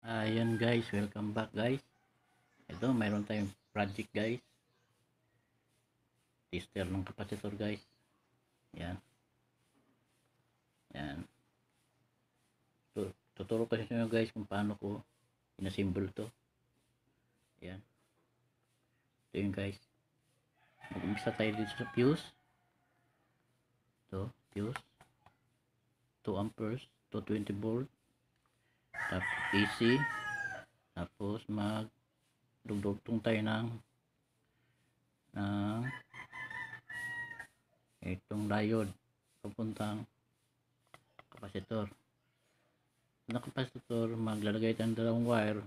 ayun guys, welcome back guys. Ito, mayroon tayong project guys. Tester ng capacitor guys. yan Ayan. So, tuturo ko sa inyo guys kung paano ko inasimble to. yan Ito yun guys. Mag-umpisa tayo dito sa fuse. Ito, fuse. 2 amperes, 220 volt tap AC tapos mag dugdugtong tayo ng ng itong diode papuntang kapasitor na kapasitor maglalagay tayo ng dalawang wire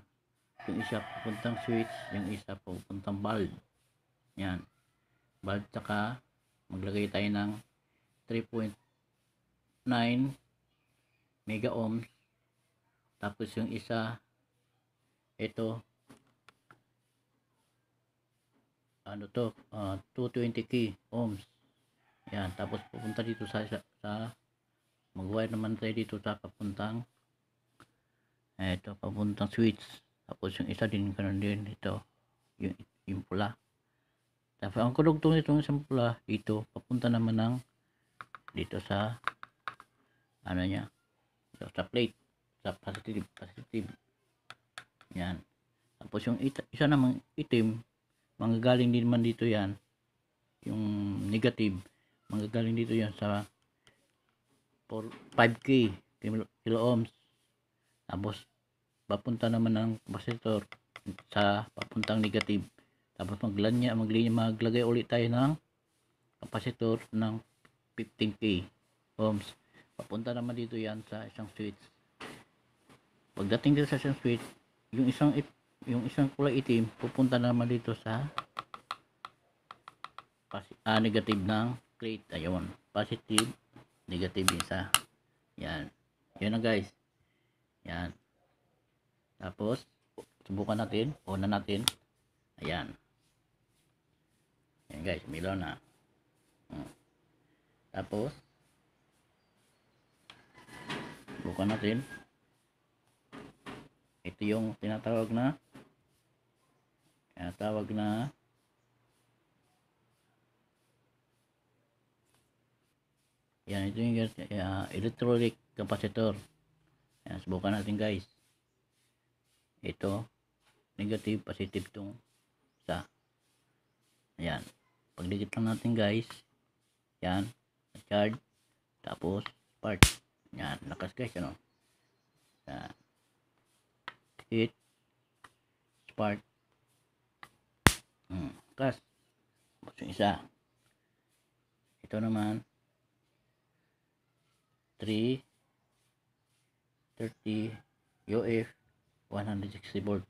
yung isa papuntang switch yung isa papuntang bulb yan bulb tsaka maglagay tayo ng 3.9 mega ohms tapos yung isa, ito, ano to, uh, 220 key ohms. Yan, tapos pupunta dito sa, sa, sa mag-wire naman tayo dito sa papuntang, ito, papuntang switch. Tapos yung isa din, ganun din, ito, yung, yung pula. Tapos ang kulugtong itong isang pula, dito, papunta naman ng, dito sa, ano niya, so, sa plate sa positive positive yan tapos yung ita, isa namang itim manggagaling din man dito yan yung negative manggagaling dito yan sa 4, 5k kilo, ohms tapos papunta naman ng capacitor sa papuntang negative tapos maglanya maglinya maglagay ulit tayo ng capacitor ng 15k ohms papunta naman dito yan sa isang switch pagdating dito sa session switch yung isang yung isang kulay itim pupunta naman dito sa ah, negative ng plate ayun positive negative isa yan yun na guys yan tapos subukan natin una natin ayan yan guys milaw na hmm. tapos subukan natin ito yung tinatawag na tinatawag na yan ito yung uh, electrolytic capacitor yan subukan natin guys ito negative positive tong sa yan pagdikit lang natin guys yan charge tapos part yan lakas guys ano heat spark hmm. kas yung isa ito naman 3 30 UF 160 volt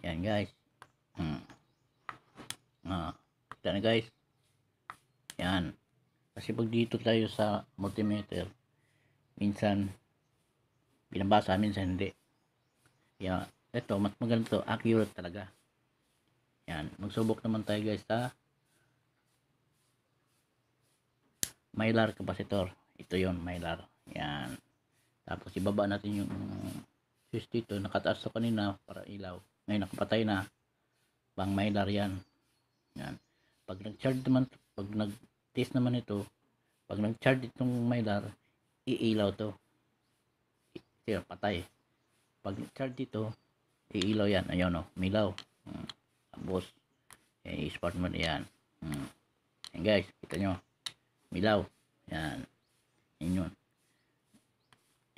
yan guys hmm. ah, kita na guys yan kasi pag dito tayo sa multimeter minsan binabasa minsan hindi yan. ito, mas maganda to. Accurate talaga. Yan. Magsubok naman tayo guys sa mylar capacitor. Ito yon mylar. Yan. Tapos ibaba natin yung fuse dito. Nakataas to kanina para ilaw. Ngayon nakapatay na. Pang mylar yan. Yan. Pag nag-charge naman, pag nag-test naman ito, pag nag-charge itong mylar, iilaw to. Kaya patay pag charge dito iilaw yan ayun o oh, milaw hmm. tapos eh, spark mo yan hmm. guys kita nyo milaw yan yun yun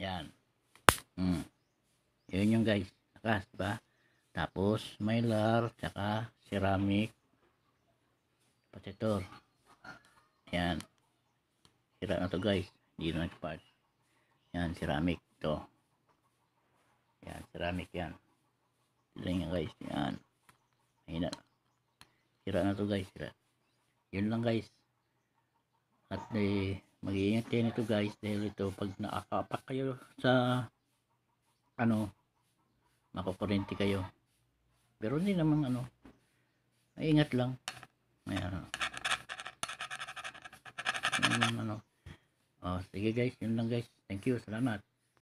yan hmm. yun yung guys nakas ba tapos mylar tsaka ceramic capacitor yan sira na to guys hindi na nag part yan ceramic to yan, ceramic yan. Sila yan guys. Yan. Mahina. Sira na to guys. Sira. Yun lang guys. At eh, mag-iingat kayo nito guys. Dahil ito pag nakakapak kayo sa ano makukurente kayo. Pero hindi naman ano ingat lang. Ayan. Ano, ano. Oh, sige guys. Yun lang guys. Thank you. Salamat.